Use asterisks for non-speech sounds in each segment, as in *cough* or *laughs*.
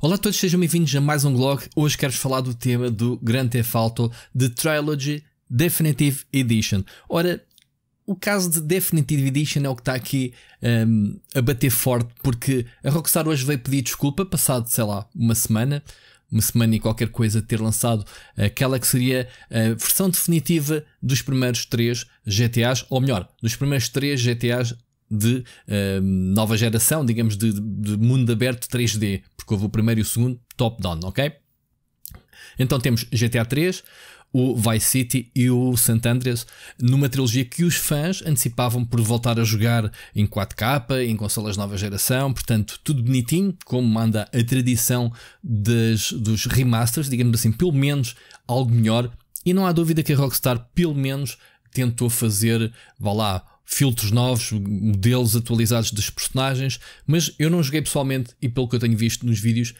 Olá a todos, sejam bem-vindos a mais um blog. Hoje quero falar do tema do Grand Theft Auto The Trilogy Definitive Edition. Ora, o caso de Definitive Edition é o que está aqui um, a bater forte, porque a Rockstar hoje veio pedir desculpa, passado, sei lá, uma semana, uma semana e qualquer coisa, ter lançado aquela que seria a versão definitiva dos primeiros três GTAs, ou melhor, dos primeiros três GTAs de um, nova geração, digamos, de, de mundo aberto 3D porque houve o primeiro e o segundo top-down, ok? Então temos GTA 3, o Vice City e o Sant Andreas numa trilogia que os fãs antecipavam por voltar a jogar em 4K, em consolas nova geração, portanto, tudo bonitinho, como manda a tradição das, dos remasters, digamos assim, pelo menos algo melhor. E não há dúvida que a Rockstar, pelo menos, tentou fazer, vá lá, filtros novos, modelos atualizados dos personagens, mas eu não joguei pessoalmente e pelo que eu tenho visto nos vídeos,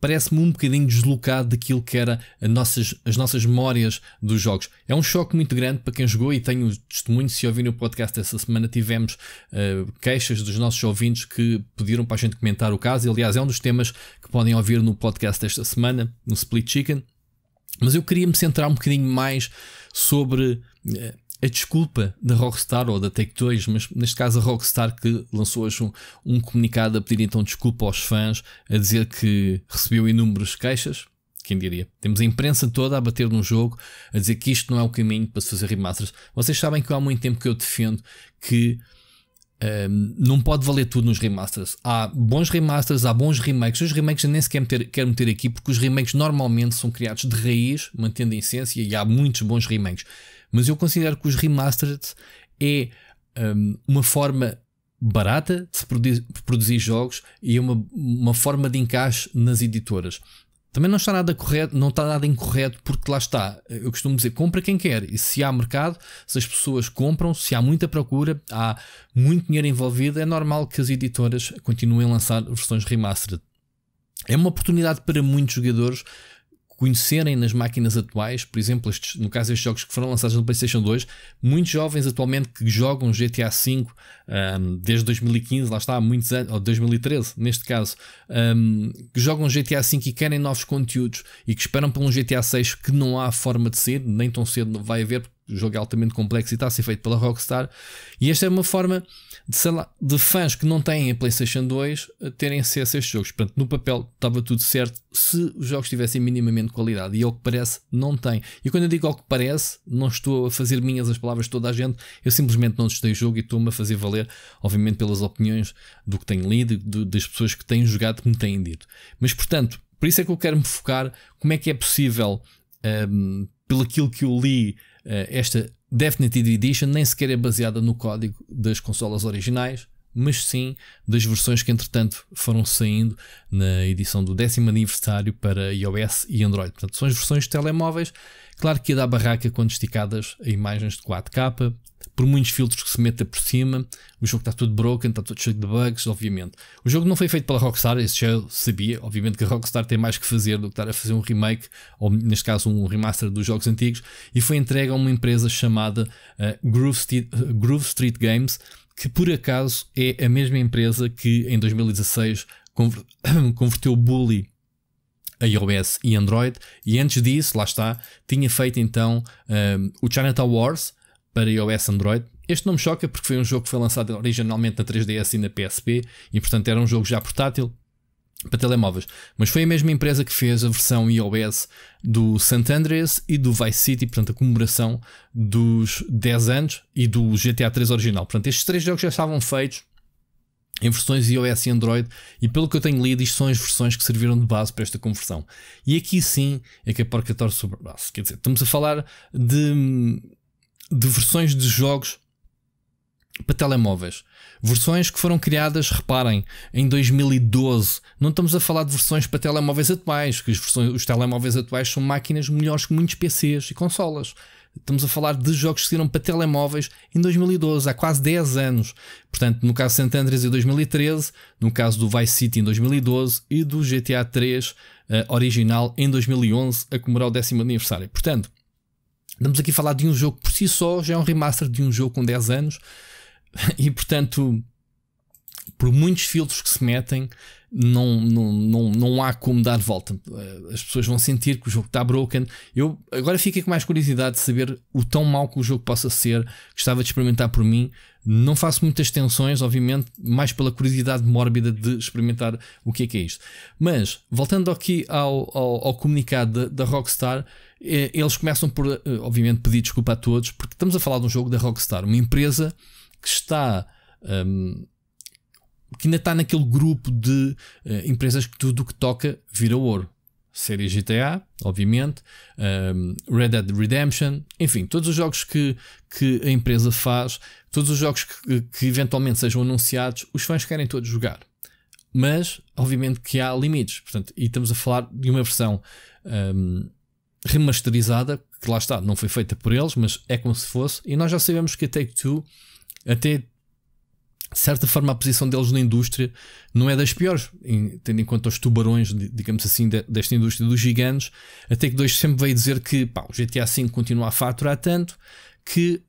parece-me um bocadinho deslocado daquilo que era nossas, as nossas memórias dos jogos. É um choque muito grande para quem jogou e tenho testemunho, se ouvir no podcast esta semana, tivemos uh, queixas dos nossos ouvintes que pediram para a gente comentar o caso. E, aliás, é um dos temas que podem ouvir no podcast desta semana, no Split Chicken. Mas eu queria me centrar um bocadinho mais sobre uh, a desculpa da Rockstar ou da Take 2, mas neste caso a Rockstar que lançou hoje um, um, comunicado a pedir então desculpa aos fãs, a dizer que recebeu inúmeras queixas. Quem diria? Temos a imprensa toda a bater no jogo, a dizer que isto não é o caminho para se fazer remasters. Vocês sabem que há muito tempo que eu defendo que um, não pode valer tudo nos remasters. Há bons remasters, há bons remakes. Os remakes eu nem sequer meter, quero meter aqui porque os remakes normalmente são criados de raiz, mantendo a essência, e há muitos bons remakes. Mas eu considero que os remasters é um, uma forma barata de se produzir, de produzir jogos e é uma, uma forma de encaixe nas editoras. Também não está nada correto, não está nada incorreto, porque lá está. Eu costumo dizer, compra quem quer. E se há mercado, se as pessoas compram, se há muita procura, há muito dinheiro envolvido, é normal que as editoras continuem a lançar versões remastered. É uma oportunidade para muitos jogadores conhecerem nas máquinas atuais, por exemplo, estes, no caso estes jogos que foram lançados no PlayStation 2, muitos jovens atualmente que jogam GTA V um, desde 2015, lá está, há muitos anos, ou 2013 neste caso, um, que jogam GTA V e querem novos conteúdos e que esperam por um GTA VI que não há forma de ser, nem tão cedo vai haver, o jogo é altamente complexo e está a ser feito pela Rockstar. E esta é uma forma de, lá, de fãs que não têm a PlayStation 2 eh, terem acesso a estes jogos. Portanto, no papel estava tudo certo se os jogos tivessem minimamente qualidade. E ao que parece, não tem. E quando eu digo ao que parece, não estou a fazer minhas as palavras de toda a gente. Eu simplesmente não testei o jogo e estou-me a fazer valer, obviamente, pelas opiniões do que tenho lido, do, das pessoas que têm jogado que me têm dito. Mas, portanto, por isso é que eu quero me focar como é que é possível, um, ehm, pelo aquilo que eu li eh, esta Definitive Edition nem sequer é baseada no código das consolas originais, mas sim das versões que entretanto foram saindo na edição do décimo aniversário para iOS e Android. Portanto, são as versões de telemóveis, claro que ia dar barraca quando esticadas a imagens de 4K, por muitos filtros que se meta por cima, o jogo está tudo broken, está tudo cheio de bugs, obviamente. O jogo não foi feito pela Rockstar, esse já eu sabia, obviamente que a Rockstar tem mais que fazer do que estar a fazer um remake, ou neste caso um remaster dos jogos antigos, e foi entregue a uma empresa chamada uh, Groove, Street, uh, Groove Street Games, que por acaso é a mesma empresa que em 2016 *coughs* converteu Bully a iOS e Android, e antes disso, lá está, tinha feito então um, o Chinatown Wars para iOS e Android. Este não me choca porque foi um jogo que foi lançado originalmente na 3DS e na PSP, e portanto era um jogo já portátil, para telemóveis. Mas foi a mesma empresa que fez a versão iOS do Sant Andreas e do Vice City, portanto, a comemoração dos 10 anos e do GTA 3 original. Portanto, estes três jogos já estavam feitos em versões iOS e Android, e pelo que eu tenho lido, isto são as versões que serviram de base para esta conversão. E aqui sim é que a porca torce sobre braço. Quer dizer, estamos a falar de, de versões de jogos para telemóveis. Versões que foram criadas, reparem, em 2012. Não estamos a falar de versões para telemóveis atuais, que os telemóveis atuais são máquinas melhores que muitos PCs e consolas. Estamos a falar de jogos que saíram para telemóveis em 2012, há quase 10 anos. Portanto, no caso de Sant Andreas em 2013, no caso do Vice City em 2012 e do GTA 3 uh, eh, original em 2011, a comemorar o décimo aniversário. Portanto, estamos aqui a falar de um jogo por si só, já é um remaster de um jogo com 10 anos *laughs* e portanto, por muitos filtros que se metem, não, não, não, não há como dar volta. Eh, as pessoas vão sentir que o jogo está broken. Eu agora fiquei com mais curiosidade de saber o tão mau que o jogo possa ser. Gostava de experimentar por mim. Não faço muitas tensões, obviamente, mais pela curiosidade mórbida de experimentar o que é que é isto. Mas, voltando aqui ao, ao, ao comunicado da, da Rockstar, eh, eles começam por, eh, obviamente, pedir desculpa a todos, porque estamos a falar de um jogo da Rockstar, uma empresa que está. Um, que ainda está naquele grupo de uh, empresas que tudo o que toca vira ouro. Série GTA, obviamente, um, Red Dead Redemption, enfim, todos os jogos que, que a empresa faz, todos os jogos que, que eventualmente sejam anunciados, os fãs querem todos jogar. Mas, obviamente, que há limites. Portanto, e estamos a falar de uma versão um, remasterizada, que lá está, não foi feita por eles, mas é como se fosse. E nós já sabemos que a Take-Two até de certa forma a posição deles na indústria não é das piores, tendo em conta os tubarões, digamos assim, desta indústria dos gigantes, até que dois sempre veio dizer que pá, o GTA V continua a faturar tanto que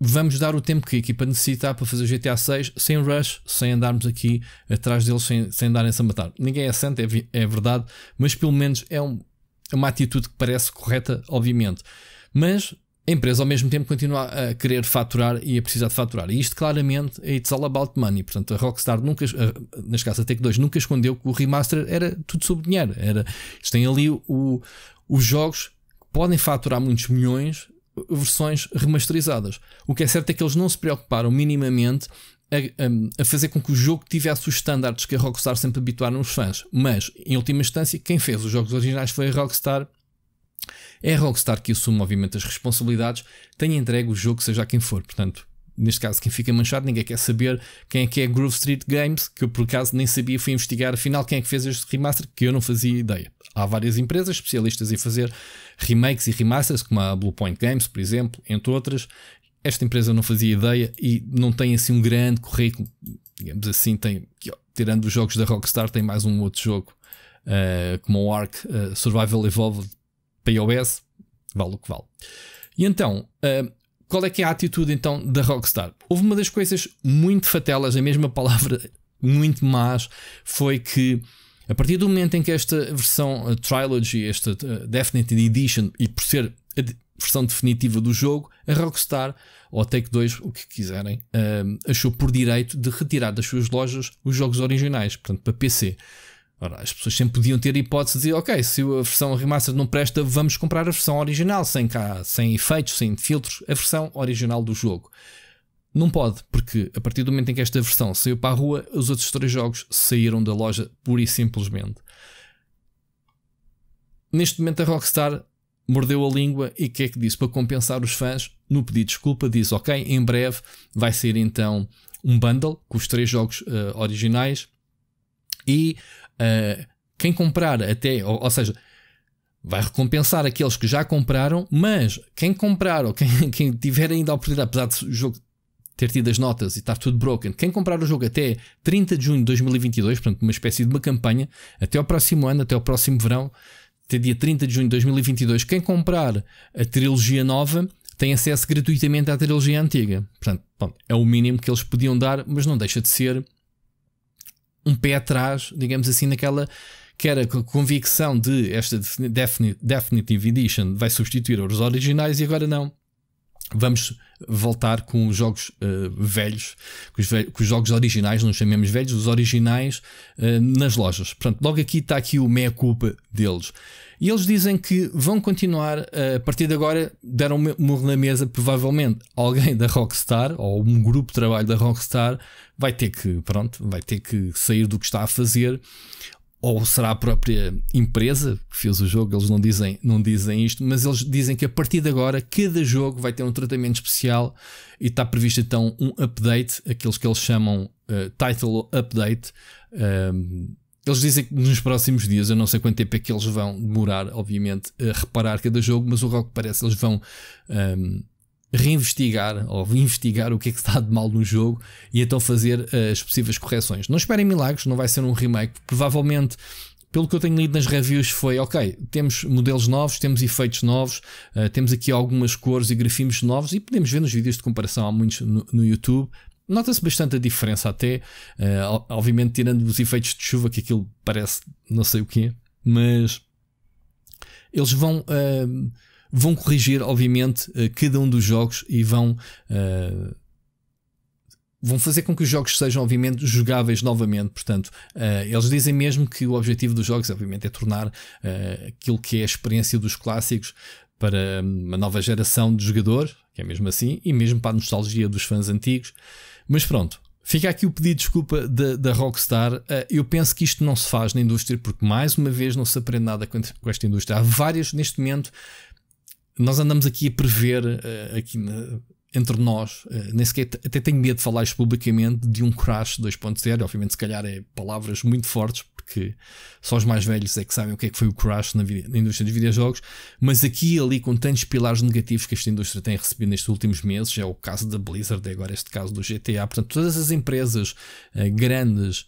vamos dar o tempo que a equipa necessita para fazer o GTA VI sem rush, sem andarmos aqui atrás deles, sem, sem darem-se a matar. Ninguém é santo, é, é, verdade, mas pelo menos é um, é uma atitude que parece correta, obviamente. Mas a empresa ao mesmo tempo continua a querer faturar e a precisar de faturar. E isto claramente é It's All About Money. Portanto, a Rockstar nunca, nas casas que 2 nunca escondeu que o remaster era tudo sobre dinheiro. Era, eles têm ali o, os jogos que podem faturar muitos milhões, versões remasterizadas. O que é certo é que eles não se preocuparam minimamente a, a, fazer com que o jogo tivesse os estándares que a Rockstar sempre habituaram os fãs. Mas, em última instância, quem fez os jogos originais foi a Rockstar é a Rockstar que assume, obviamente, as responsabilidades, tenha entregue o jogo, seja a quem for. Portanto, neste caso, quem fica manchado, ninguém quer saber quem é que é Groove Street Games, que eu por acaso nem sabia, fui investigar afinal quem é que fez este remaster, que eu não fazia ideia. Há várias empresas especialistas em fazer remakes e remasters, como a Bluepoint Games, por exemplo, entre outras. Esta empresa não fazia ideia e não tem assim um grande currículo, digamos assim, tem, tirando os jogos da Rockstar, tem mais um outro jogo, uh, como o Ark uh, Survival Evolved, para iOS, vale o que vale. E então, uh, qual é que é a atitude então da Rockstar? Houve uma das coisas muito fatelas, a mesma palavra *laughs* muito más, foi que a partir do momento em que esta versão uh, Trilogy, esta uh, Definitive Edition, e por ser a de versão definitiva do jogo, a Rockstar ou a Take 2, o que quiserem, uh, achou por direito de retirar das suas lojas os jogos originais, portanto, para PC. Ora, as pessoas sempre podiam ter a hipótese de, ok, se a versão remaster não presta, vamos comprar a versão original, sem, cá, sem efeitos, sem filtros, a versão original do jogo. Não pode, porque a partir do momento em que esta versão saiu para a rua, os outros três jogos saíram da loja pura e simplesmente. Neste momento a Rockstar mordeu a língua e o que é que disse? Para compensar os fãs, no pedido de desculpa, diz ok, em breve vai ser então um bundle com os três jogos uh, originais e Uh, quem comprar até, ou, ou, seja, vai recompensar aqueles que já compraram, mas quem comprar ou quem, *laughs* quem tiver ainda a oportunidade, apesar de o jogo ter tido as notas e estar tudo broken, quem comprar o jogo até 30 de junho de 2022, portanto, uma espécie de uma campanha, até ao próximo ano, até ao próximo verão, até dia 30 de junho de 2022, quem comprar a trilogia nova tem acesso gratuitamente à trilogia antiga. Portanto, bom, é o mínimo que eles podiam dar, mas não deixa de ser um pé atrás, digamos assim, naquela que era a convicção de esta Definitive Edition vai substituir os originais e agora não vamos voltar com os jogos uh, velhos, com os, velhos, com os, jogos originais, não os chamemos velhos, os originais uh, nas lojas. Portanto, logo aqui está aqui o meia-culpa deles. E eles dizem que vão continuar, uh, a partir de agora, deram um na mesa, provavelmente alguém da Rockstar, ou um grupo de trabalho da Rockstar, vai ter que, pronto, vai ter que sair do que está a fazer, ou será a própria empresa que fez o jogo, eles não dizem, não dizem isto, mas eles dizem que a partir de agora cada jogo vai ter um tratamento especial e está previsto então um update, aqueles que eles chamam uh, Title Update. Um, ehm, eles dizem que nos próximos dias, eu não sei quanto tempo é que eles vão demorar, obviamente, a reparar cada jogo, mas o que parece, eles vão um, ehm, reinvestigar ou investigar o que é que está de mal no jogo e então fazer eh, as possíveis correções. Não esperem milagres, não vai ser um remake. Provavelmente, pelo que eu tenho lido nas reviews, foi ok, temos modelos novos, temos efeitos novos, uh, temos aqui algumas cores e grafismos novos e podemos ver nos vídeos de comparação, há muitos no, no YouTube. Nota-se bastante a diferença até, uh, obviamente tirando os efeitos de chuva, que aquilo parece não sei o que mas eles vão... Uh, vão corrigir, obviamente, eh, cada um dos jogos e vão. Uh, vão fazer com que os jogos sejam, obviamente, jogáveis novamente. Portanto, uh, eles dizem mesmo que o objetivo dos jogos, obviamente, é tornar uh, aquilo que é a experiência dos clássicos para hum, uma nova geração de jogadores, que é mesmo assim, e mesmo para a nostalgia dos fãs antigos. Mas pronto, Fica aqui o pedido de desculpa da, da Rockstar. eu penso que isto não se faz na indústria, porque mais uma vez não se aprende nada com esta indústria. Há várias, neste momento, nós andamos aqui a prever, uh, aqui na, entre nós, uh, nem sequer até tenho medo de falar isto publicamente, de um crash 2.0. Obviamente, se calhar, é palavras muito fortes, porque só os mais velhos é que sabem o que é que foi o crash na, na indústria dos videojogos. Mas aqui e ali, com tantos pilares negativos que esta indústria tem recebido nestes últimos meses, é o caso da Blizzard, é agora este caso do GTA. Portanto, todas as empresas uh, grandes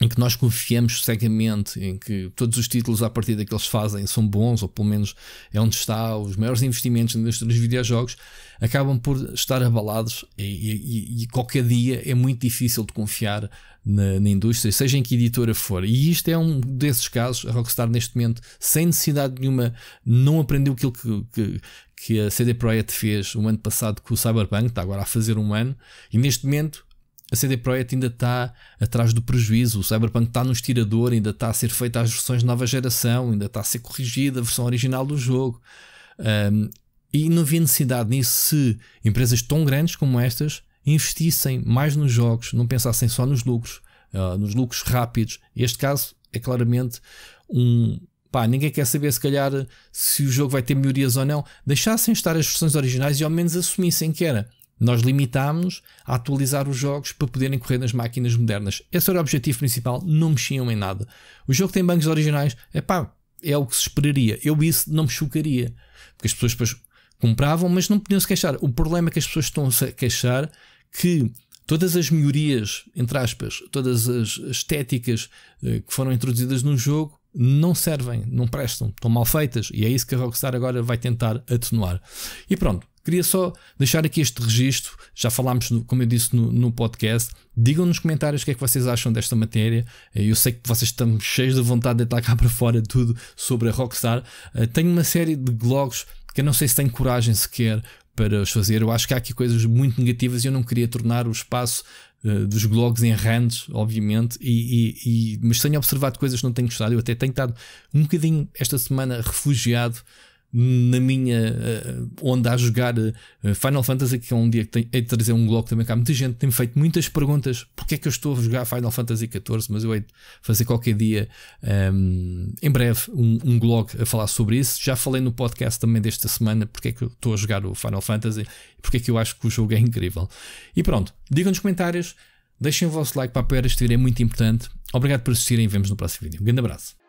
em que nós confiamos cegamente, em que todos os títulos a partir daqueles fazem são bons, ou pelo menos é onde está os maiores investimentos na indústria dos videojogos, acabam por estar abalados e, e, e qualquer dia é muito difícil de confiar na, na, indústria, seja em que editora for. E isto é um desses casos, a Rockstar neste momento, sem necessidade nenhuma, não aprendeu aquilo que, que, que a CD Projekt fez o ano passado com o Cyberpunk, está agora a fazer um ano, e neste momento a CD Projekt ainda está atrás do prejuízo, o Cyberpunk está no estirador, ainda está a ser feita as versões de nova geração, ainda está a ser corrigida a versão original do jogo. Um, e não havia necessidade nisso se empresas tão grandes como estas investissem mais nos jogos, não pensassem só nos lucros, uh, nos lucros rápidos. Este caso é claramente um. Pá, ninguém quer saber se calhar se o jogo vai ter melhorias ou não. Deixassem estar as versões originais e ao menos assumissem que era nós limitámos-nos a atualizar os jogos para poderem correr nas máquinas modernas. Esse era o objetivo principal, não mexiam em nada. O jogo tem bancos originais, é pá, é o que se esperaria. Eu isso não me chocaria. Porque as pessoas depois compravam, mas não podiam se queixar. O problema é que as pessoas estão -se a queixar que todas as melhorias, entre aspas, todas as estéticas eh, que foram introduzidas no jogo não servem, não prestam, estão mal feitas e é isso que a Rockstar agora vai tentar atenuar. E pronto, Queria só deixar aqui este registro. Já falámos, como eu disse, no, no podcast. Digam nos comentários o que é que vocês acham desta matéria. Eh, eu sei que vocês estão cheios de vontade de estar cá para fora tudo sobre a Rockstar. Eh, tenho uma série de blogs que eu não sei se têm coragem sequer para os fazer. Eu acho que há aqui coisas muito negativas e eu não queria tornar o espaço eh, dos blogs em rants, obviamente, e, e, e, mas tenho observado coisas que não tenho gostado. Eu até tenho estado um bocadinho esta semana refugiado na minha uh, eh, onda a jogar uh, Final Fantasy, que é um dia que tenho, hei de trazer um blog também cá. Muita gente tem feito muitas perguntas: porque é que eu estou a jogar Final Fantasy XIV? Mas eu hei de fazer qualquer dia, um, ehm, em breve, um, um blog a falar sobre isso. Já falei no podcast também desta semana: porque é que eu estou a jogar o Final Fantasy e porque é que eu acho que o jogo é incrível. E pronto, digam nos comentários, deixem o vosso like para apoiar este vídeo, é muito importante. Obrigado por assistirem e vemos no próximo vídeo. Um grande abraço.